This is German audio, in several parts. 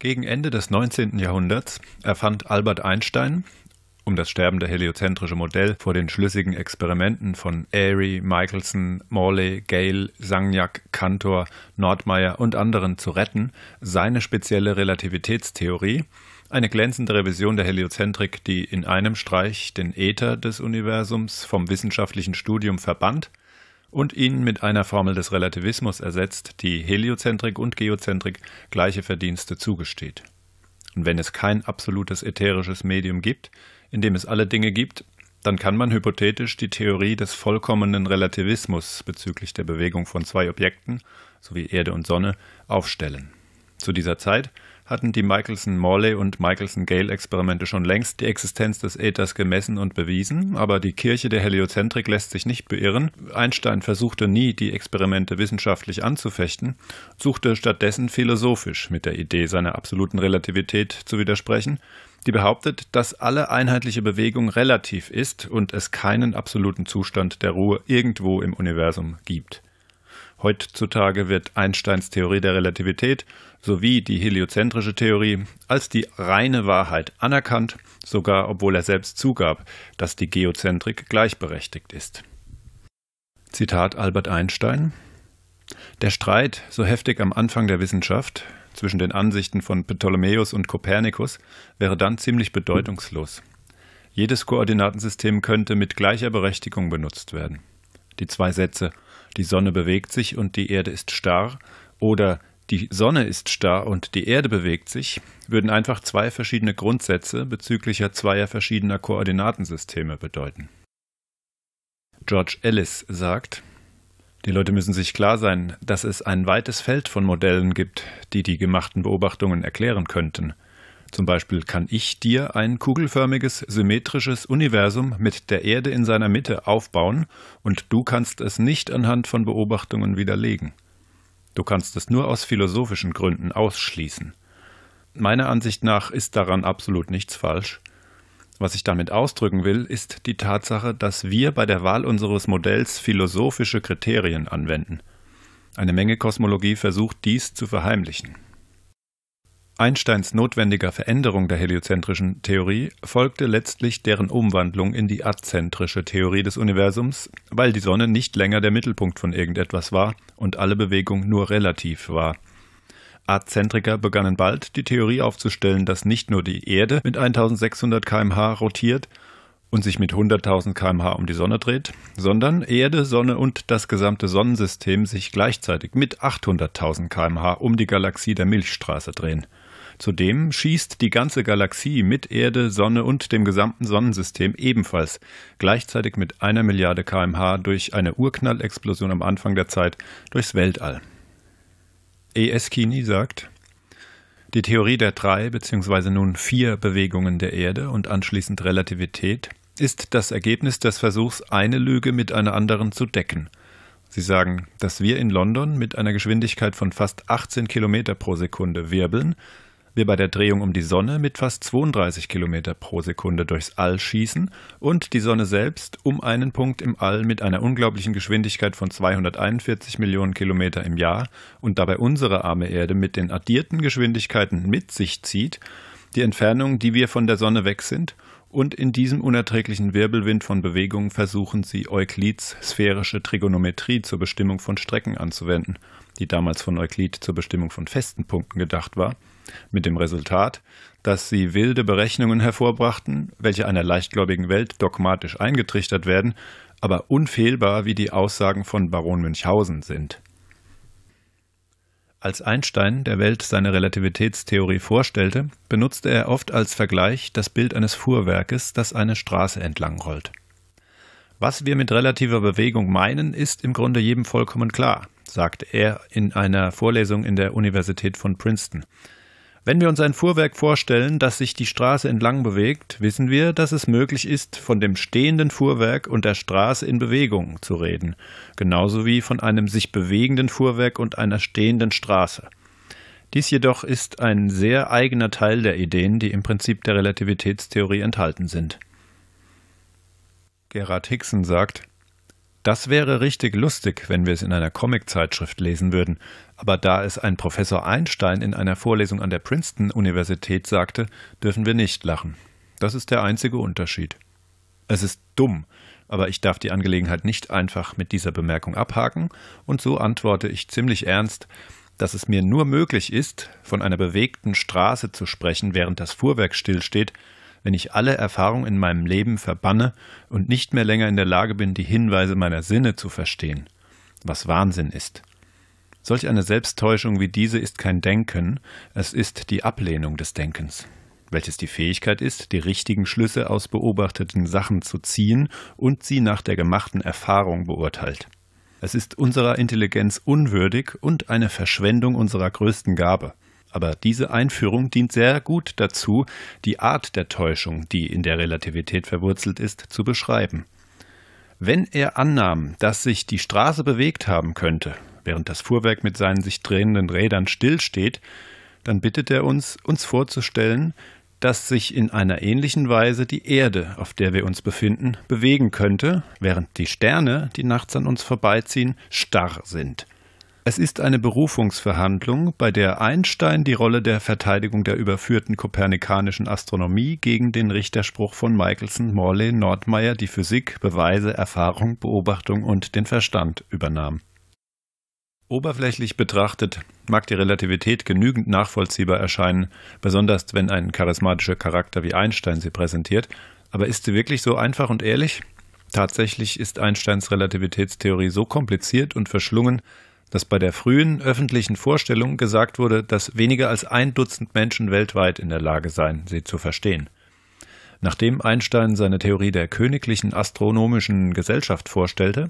Gegen Ende des 19. Jahrhunderts erfand Albert Einstein, um das sterbende heliozentrische Modell vor den schlüssigen Experimenten von Airy, Michelson, Morley, Gale, Sagnac, Cantor, Nordmeyer und anderen zu retten, seine spezielle Relativitätstheorie, eine glänzende Revision der Heliozentrik, die in einem Streich den Äther des Universums vom wissenschaftlichen Studium verband und ihn mit einer Formel des Relativismus ersetzt, die Heliozentrik und Geozentrik gleiche Verdienste zugesteht. Und wenn es kein absolutes ätherisches Medium gibt, in dem es alle Dinge gibt, dann kann man hypothetisch die Theorie des vollkommenen Relativismus bezüglich der Bewegung von zwei Objekten, sowie Erde und Sonne, aufstellen. Zu dieser Zeit hatten die Michelson-Morley und Michelson-Gale-Experimente schon längst die Existenz des Äthers gemessen und bewiesen, aber die Kirche der Heliozentrik lässt sich nicht beirren. Einstein versuchte nie, die Experimente wissenschaftlich anzufechten, suchte stattdessen philosophisch mit der Idee seiner absoluten Relativität zu widersprechen, die behauptet, dass alle einheitliche Bewegung relativ ist und es keinen absoluten Zustand der Ruhe irgendwo im Universum gibt. Heutzutage wird Einsteins Theorie der Relativität sowie die heliozentrische Theorie als die reine Wahrheit anerkannt, sogar obwohl er selbst zugab, dass die Geozentrik gleichberechtigt ist. Zitat Albert Einstein Der Streit, so heftig am Anfang der Wissenschaft, zwischen den Ansichten von Ptolemäus und Kopernikus wäre dann ziemlich bedeutungslos. Jedes Koordinatensystem könnte mit gleicher Berechtigung benutzt werden. Die zwei Sätze die Sonne bewegt sich und die Erde ist starr oder die Sonne ist starr und die Erde bewegt sich, würden einfach zwei verschiedene Grundsätze bezüglicher zweier verschiedener Koordinatensysteme bedeuten. George Ellis sagt, die Leute müssen sich klar sein, dass es ein weites Feld von Modellen gibt, die die gemachten Beobachtungen erklären könnten – zum Beispiel kann ich dir ein kugelförmiges, symmetrisches Universum mit der Erde in seiner Mitte aufbauen und du kannst es nicht anhand von Beobachtungen widerlegen. Du kannst es nur aus philosophischen Gründen ausschließen. Meiner Ansicht nach ist daran absolut nichts falsch. Was ich damit ausdrücken will, ist die Tatsache, dass wir bei der Wahl unseres Modells philosophische Kriterien anwenden. Eine Menge Kosmologie versucht dies zu verheimlichen. Einsteins notwendiger Veränderung der heliozentrischen Theorie folgte letztlich deren Umwandlung in die azentrische Theorie des Universums, weil die Sonne nicht länger der Mittelpunkt von irgendetwas war und alle Bewegung nur relativ war. Azentriker begannen bald, die Theorie aufzustellen, dass nicht nur die Erde mit 1600 km/h rotiert und sich mit 100.000 km/h um die Sonne dreht, sondern Erde, Sonne und das gesamte Sonnensystem sich gleichzeitig mit 800.000 km/h um die Galaxie der Milchstraße drehen. Zudem schießt die ganze Galaxie mit Erde, Sonne und dem gesamten Sonnensystem ebenfalls gleichzeitig mit einer Milliarde kmh durch eine Urknallexplosion am Anfang der Zeit durchs Weltall. E.S. Kini sagt, die Theorie der drei bzw. nun vier Bewegungen der Erde und anschließend Relativität ist das Ergebnis des Versuchs, eine Lüge mit einer anderen zu decken. Sie sagen, dass wir in London mit einer Geschwindigkeit von fast 18 Kilometer pro Sekunde wirbeln, wir bei der Drehung um die Sonne mit fast 32 km pro Sekunde durchs All schießen und die Sonne selbst um einen Punkt im All mit einer unglaublichen Geschwindigkeit von 241 Millionen Kilometer im Jahr und dabei unsere arme Erde mit den addierten Geschwindigkeiten mit sich zieht, die Entfernung, die wir von der Sonne weg sind, und in diesem unerträglichen Wirbelwind von Bewegungen versuchen sie Euklids sphärische Trigonometrie zur Bestimmung von Strecken anzuwenden, die damals von Euklid zur Bestimmung von festen Punkten gedacht war mit dem Resultat, dass sie wilde Berechnungen hervorbrachten, welche einer leichtgläubigen Welt dogmatisch eingetrichtert werden, aber unfehlbar wie die Aussagen von Baron Münchhausen sind. Als Einstein der Welt seine Relativitätstheorie vorstellte, benutzte er oft als Vergleich das Bild eines Fuhrwerkes, das eine Straße entlang rollt. Was wir mit relativer Bewegung meinen, ist im Grunde jedem vollkommen klar, sagte er in einer Vorlesung in der Universität von Princeton. Wenn wir uns ein Fuhrwerk vorstellen, das sich die Straße entlang bewegt, wissen wir, dass es möglich ist, von dem stehenden Fuhrwerk und der Straße in Bewegung zu reden, genauso wie von einem sich bewegenden Fuhrwerk und einer stehenden Straße. Dies jedoch ist ein sehr eigener Teil der Ideen, die im Prinzip der Relativitätstheorie enthalten sind. Gerhard Hickson sagt, das wäre richtig lustig, wenn wir es in einer Comic-Zeitschrift lesen würden, aber da es ein Professor Einstein in einer Vorlesung an der Princeton-Universität sagte, dürfen wir nicht lachen. Das ist der einzige Unterschied. Es ist dumm, aber ich darf die Angelegenheit nicht einfach mit dieser Bemerkung abhaken, und so antworte ich ziemlich ernst, dass es mir nur möglich ist, von einer bewegten Straße zu sprechen, während das Fuhrwerk stillsteht, wenn ich alle Erfahrung in meinem Leben verbanne und nicht mehr länger in der Lage bin, die Hinweise meiner Sinne zu verstehen, was Wahnsinn ist. Solch eine Selbsttäuschung wie diese ist kein Denken, es ist die Ablehnung des Denkens, welches die Fähigkeit ist, die richtigen Schlüsse aus beobachteten Sachen zu ziehen und sie nach der gemachten Erfahrung beurteilt. Es ist unserer Intelligenz unwürdig und eine Verschwendung unserer größten Gabe aber diese Einführung dient sehr gut dazu, die Art der Täuschung, die in der Relativität verwurzelt ist, zu beschreiben. Wenn er annahm, dass sich die Straße bewegt haben könnte, während das Fuhrwerk mit seinen sich drehenden Rädern stillsteht, dann bittet er uns, uns vorzustellen, dass sich in einer ähnlichen Weise die Erde, auf der wir uns befinden, bewegen könnte, während die Sterne, die nachts an uns vorbeiziehen, starr sind. Es ist eine Berufungsverhandlung, bei der Einstein die Rolle der Verteidigung der überführten kopernikanischen Astronomie gegen den Richterspruch von Michelson, Morley, Nordmeyer, die Physik, Beweise, Erfahrung, Beobachtung und den Verstand übernahm. Oberflächlich betrachtet mag die Relativität genügend nachvollziehbar erscheinen, besonders wenn ein charismatischer Charakter wie Einstein sie präsentiert, aber ist sie wirklich so einfach und ehrlich? Tatsächlich ist Einsteins Relativitätstheorie so kompliziert und verschlungen, dass bei der frühen öffentlichen Vorstellung gesagt wurde, dass weniger als ein Dutzend Menschen weltweit in der Lage seien, sie zu verstehen. Nachdem Einstein seine Theorie der Königlichen Astronomischen Gesellschaft vorstellte,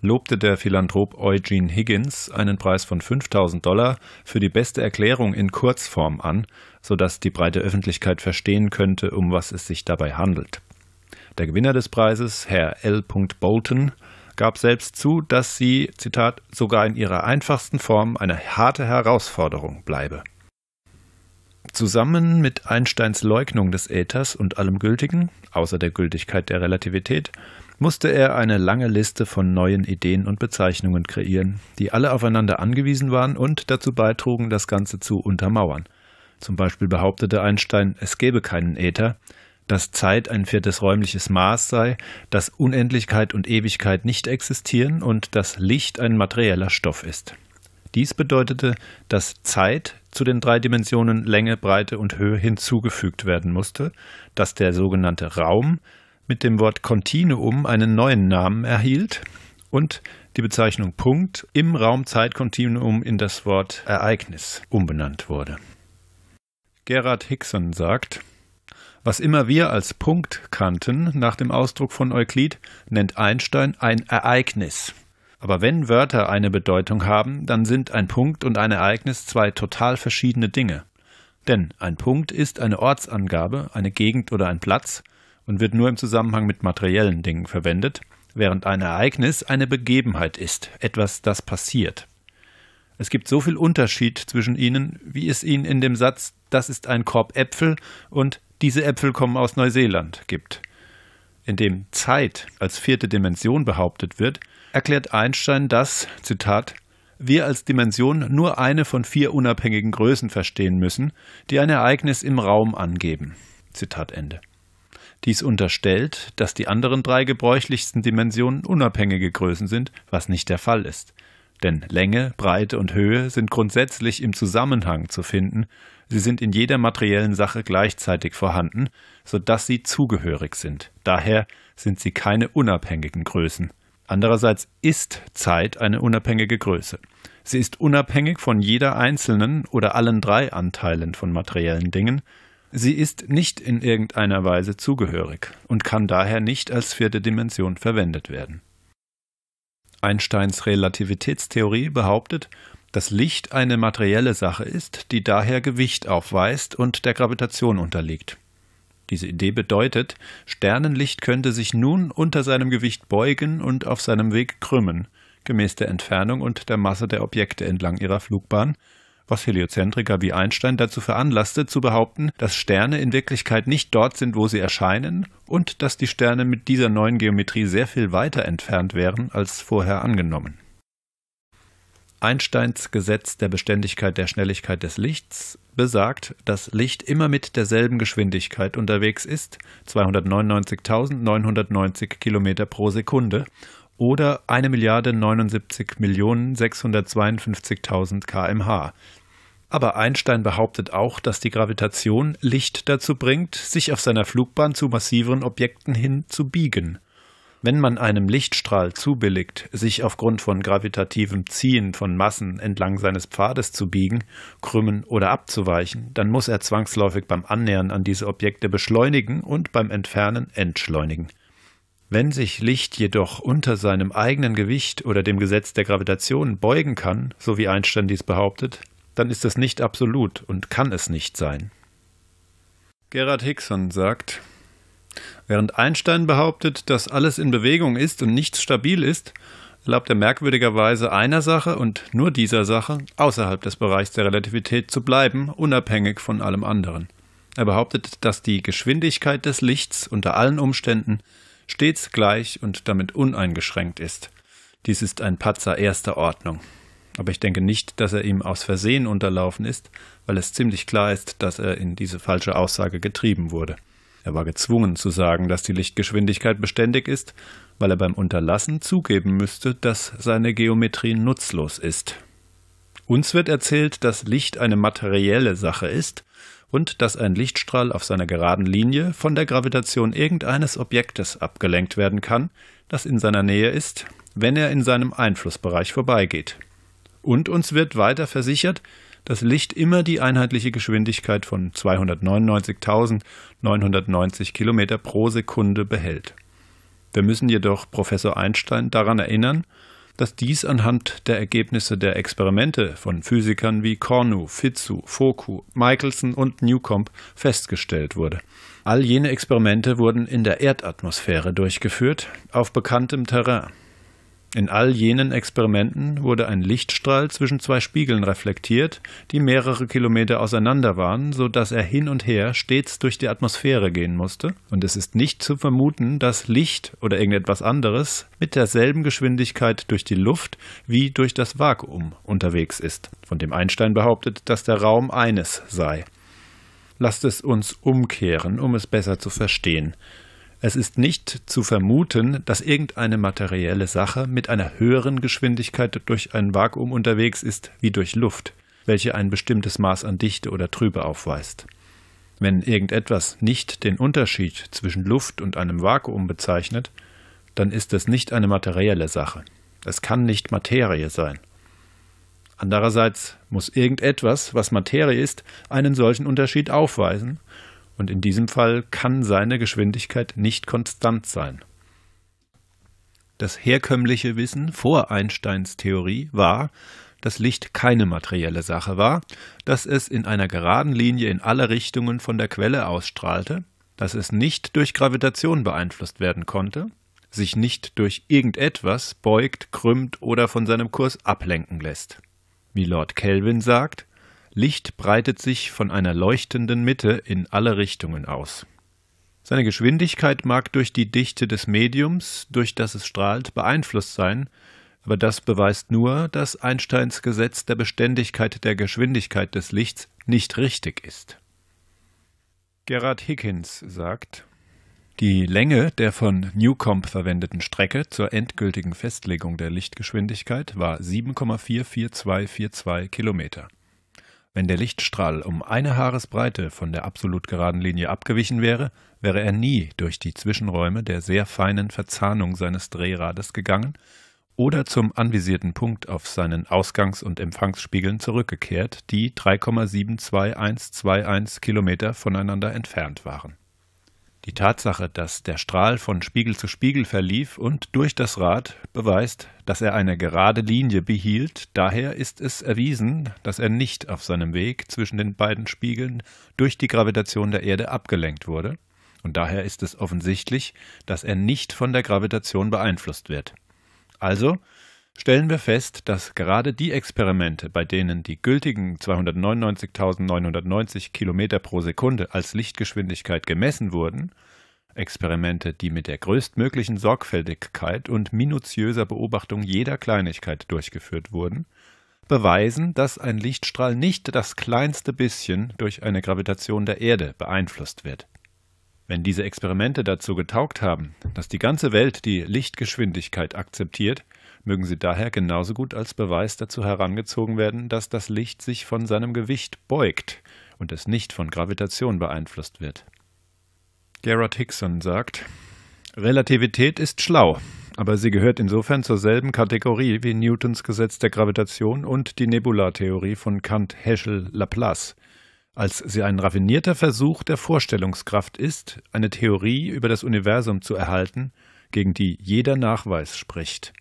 lobte der Philanthrop Eugene Higgins einen Preis von 5000 Dollar für die beste Erklärung in Kurzform an, sodass die breite Öffentlichkeit verstehen könnte, um was es sich dabei handelt. Der Gewinner des Preises, Herr L. Bolton, gab selbst zu, dass sie, Zitat, sogar in ihrer einfachsten Form eine harte Herausforderung bleibe. Zusammen mit Einsteins Leugnung des Äthers und allem Gültigen, außer der Gültigkeit der Relativität, musste er eine lange Liste von neuen Ideen und Bezeichnungen kreieren, die alle aufeinander angewiesen waren und dazu beitrugen, das Ganze zu untermauern. Zum Beispiel behauptete Einstein, es gebe keinen Äther, dass Zeit ein viertes räumliches Maß sei, dass Unendlichkeit und Ewigkeit nicht existieren und dass Licht ein materieller Stoff ist. Dies bedeutete, dass Zeit zu den drei Dimensionen Länge, Breite und Höhe hinzugefügt werden musste, dass der sogenannte Raum mit dem Wort Kontinuum einen neuen Namen erhielt und die Bezeichnung Punkt im Raumzeitkontinuum in das Wort Ereignis umbenannt wurde. Gerhard Hickson sagt, was immer wir als Punkt kannten, nach dem Ausdruck von Euklid, nennt Einstein ein Ereignis. Aber wenn Wörter eine Bedeutung haben, dann sind ein Punkt und ein Ereignis zwei total verschiedene Dinge. Denn ein Punkt ist eine Ortsangabe, eine Gegend oder ein Platz und wird nur im Zusammenhang mit materiellen Dingen verwendet, während ein Ereignis eine Begebenheit ist, etwas, das passiert. Es gibt so viel Unterschied zwischen ihnen, wie es ihnen in dem Satz Das ist ein Korb Äpfel und diese Äpfel kommen aus Neuseeland gibt. In dem Zeit als vierte Dimension behauptet wird, erklärt Einstein, dass, Zitat, wir als Dimension nur eine von vier unabhängigen Größen verstehen müssen, die ein Ereignis im Raum angeben. Zitat Ende. Dies unterstellt, dass die anderen drei gebräuchlichsten Dimensionen unabhängige Größen sind, was nicht der Fall ist. Denn Länge, Breite und Höhe sind grundsätzlich im Zusammenhang zu finden, Sie sind in jeder materiellen Sache gleichzeitig vorhanden, sodass sie zugehörig sind. Daher sind sie keine unabhängigen Größen. Andererseits ist Zeit eine unabhängige Größe. Sie ist unabhängig von jeder einzelnen oder allen drei Anteilen von materiellen Dingen. Sie ist nicht in irgendeiner Weise zugehörig und kann daher nicht als vierte Dimension verwendet werden. Einsteins Relativitätstheorie behauptet, dass Licht eine materielle Sache ist, die daher Gewicht aufweist und der Gravitation unterliegt. Diese Idee bedeutet, Sternenlicht könnte sich nun unter seinem Gewicht beugen und auf seinem Weg krümmen, gemäß der Entfernung und der Masse der Objekte entlang ihrer Flugbahn, was Heliozentriker wie Einstein dazu veranlasste, zu behaupten, dass Sterne in Wirklichkeit nicht dort sind, wo sie erscheinen und dass die Sterne mit dieser neuen Geometrie sehr viel weiter entfernt wären als vorher angenommen. Einsteins Gesetz der Beständigkeit der Schnelligkeit des Lichts besagt, dass Licht immer mit derselben Geschwindigkeit unterwegs ist, 299.990 km pro Sekunde oder 1.079.652.000 kmh. Aber Einstein behauptet auch, dass die Gravitation Licht dazu bringt, sich auf seiner Flugbahn zu massiveren Objekten hin zu biegen – wenn man einem Lichtstrahl zubilligt, sich aufgrund von gravitativem Ziehen von Massen entlang seines Pfades zu biegen, krümmen oder abzuweichen, dann muss er zwangsläufig beim Annähern an diese Objekte beschleunigen und beim Entfernen entschleunigen. Wenn sich Licht jedoch unter seinem eigenen Gewicht oder dem Gesetz der Gravitation beugen kann, so wie Einstein dies behauptet, dann ist es nicht absolut und kann es nicht sein. Gerhard Hickson sagt, Während Einstein behauptet, dass alles in Bewegung ist und nichts stabil ist, erlaubt er merkwürdigerweise einer Sache und nur dieser Sache außerhalb des Bereichs der Relativität zu bleiben, unabhängig von allem anderen. Er behauptet, dass die Geschwindigkeit des Lichts unter allen Umständen stets gleich und damit uneingeschränkt ist. Dies ist ein Patzer erster Ordnung. Aber ich denke nicht, dass er ihm aus Versehen unterlaufen ist, weil es ziemlich klar ist, dass er in diese falsche Aussage getrieben wurde. Er war gezwungen zu sagen, dass die Lichtgeschwindigkeit beständig ist, weil er beim Unterlassen zugeben müsste, dass seine Geometrie nutzlos ist. Uns wird erzählt, dass Licht eine materielle Sache ist und dass ein Lichtstrahl auf seiner geraden Linie von der Gravitation irgendeines Objektes abgelenkt werden kann, das in seiner Nähe ist, wenn er in seinem Einflussbereich vorbeigeht. Und uns wird weiter versichert, dass Licht immer die einheitliche Geschwindigkeit von 299.990 km pro Sekunde behält. Wir müssen jedoch Professor Einstein daran erinnern, dass dies anhand der Ergebnisse der Experimente von Physikern wie Cornu, Fitzu, Foku, Michelson und Newcomb festgestellt wurde. All jene Experimente wurden in der Erdatmosphäre durchgeführt, auf bekanntem Terrain. In all jenen Experimenten wurde ein Lichtstrahl zwischen zwei Spiegeln reflektiert, die mehrere Kilometer auseinander waren, so dass er hin und her stets durch die Atmosphäre gehen musste. Und es ist nicht zu vermuten, dass Licht oder irgendetwas anderes mit derselben Geschwindigkeit durch die Luft wie durch das Vakuum unterwegs ist, von dem Einstein behauptet, dass der Raum eines sei. Lasst es uns umkehren, um es besser zu verstehen. Es ist nicht zu vermuten, dass irgendeine materielle Sache mit einer höheren Geschwindigkeit durch ein Vakuum unterwegs ist wie durch Luft, welche ein bestimmtes Maß an Dichte oder Trübe aufweist. Wenn irgendetwas nicht den Unterschied zwischen Luft und einem Vakuum bezeichnet, dann ist es nicht eine materielle Sache. Es kann nicht Materie sein. Andererseits muss irgendetwas, was Materie ist, einen solchen Unterschied aufweisen und in diesem Fall kann seine Geschwindigkeit nicht konstant sein. Das herkömmliche Wissen vor Einsteins Theorie war, dass Licht keine materielle Sache war, dass es in einer geraden Linie in alle Richtungen von der Quelle ausstrahlte, dass es nicht durch Gravitation beeinflusst werden konnte, sich nicht durch irgendetwas beugt, krümmt oder von seinem Kurs ablenken lässt. Wie Lord Kelvin sagt, Licht breitet sich von einer leuchtenden Mitte in alle Richtungen aus. Seine Geschwindigkeit mag durch die Dichte des Mediums, durch das es strahlt, beeinflusst sein, aber das beweist nur, dass Einsteins Gesetz der Beständigkeit der Geschwindigkeit des Lichts nicht richtig ist. Gerard Higgins sagt, die Länge der von Newcomb verwendeten Strecke zur endgültigen Festlegung der Lichtgeschwindigkeit war 7,44242 Kilometer. Wenn der Lichtstrahl um eine Haaresbreite von der absolut geraden Linie abgewichen wäre, wäre er nie durch die Zwischenräume der sehr feinen Verzahnung seines Drehrades gegangen oder zum anvisierten Punkt auf seinen Ausgangs- und Empfangsspiegeln zurückgekehrt, die 3,72121 Kilometer voneinander entfernt waren. Die Tatsache, dass der Strahl von Spiegel zu Spiegel verlief und durch das Rad beweist, dass er eine gerade Linie behielt, daher ist es erwiesen, dass er nicht auf seinem Weg zwischen den beiden Spiegeln durch die Gravitation der Erde abgelenkt wurde, und daher ist es offensichtlich, dass er nicht von der Gravitation beeinflusst wird. Also stellen wir fest, dass gerade die Experimente, bei denen die gültigen 299.990 Kilometer pro Sekunde als Lichtgeschwindigkeit gemessen wurden, Experimente, die mit der größtmöglichen Sorgfältigkeit und minutiöser Beobachtung jeder Kleinigkeit durchgeführt wurden, beweisen, dass ein Lichtstrahl nicht das kleinste bisschen durch eine Gravitation der Erde beeinflusst wird. Wenn diese Experimente dazu getaugt haben, dass die ganze Welt die Lichtgeschwindigkeit akzeptiert, mögen sie daher genauso gut als Beweis dazu herangezogen werden, dass das Licht sich von seinem Gewicht beugt und es nicht von Gravitation beeinflusst wird. Gerard Hickson sagt, Relativität ist schlau, aber sie gehört insofern zur selben Kategorie wie Newtons Gesetz der Gravitation und die Nebula-Theorie von Kant, Heschel, Laplace, als sie ein raffinierter Versuch der Vorstellungskraft ist, eine Theorie über das Universum zu erhalten, gegen die jeder Nachweis spricht.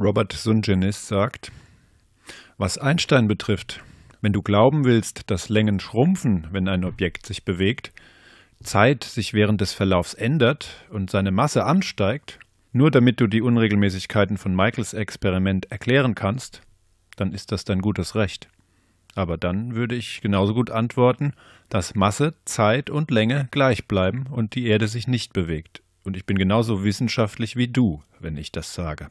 Robert Sungenis sagt, was Einstein betrifft, wenn du glauben willst, dass Längen schrumpfen, wenn ein Objekt sich bewegt, Zeit sich während des Verlaufs ändert und seine Masse ansteigt, nur damit du die Unregelmäßigkeiten von Michaels Experiment erklären kannst, dann ist das dein gutes Recht. Aber dann würde ich genauso gut antworten, dass Masse, Zeit und Länge gleich bleiben und die Erde sich nicht bewegt. Und ich bin genauso wissenschaftlich wie du, wenn ich das sage.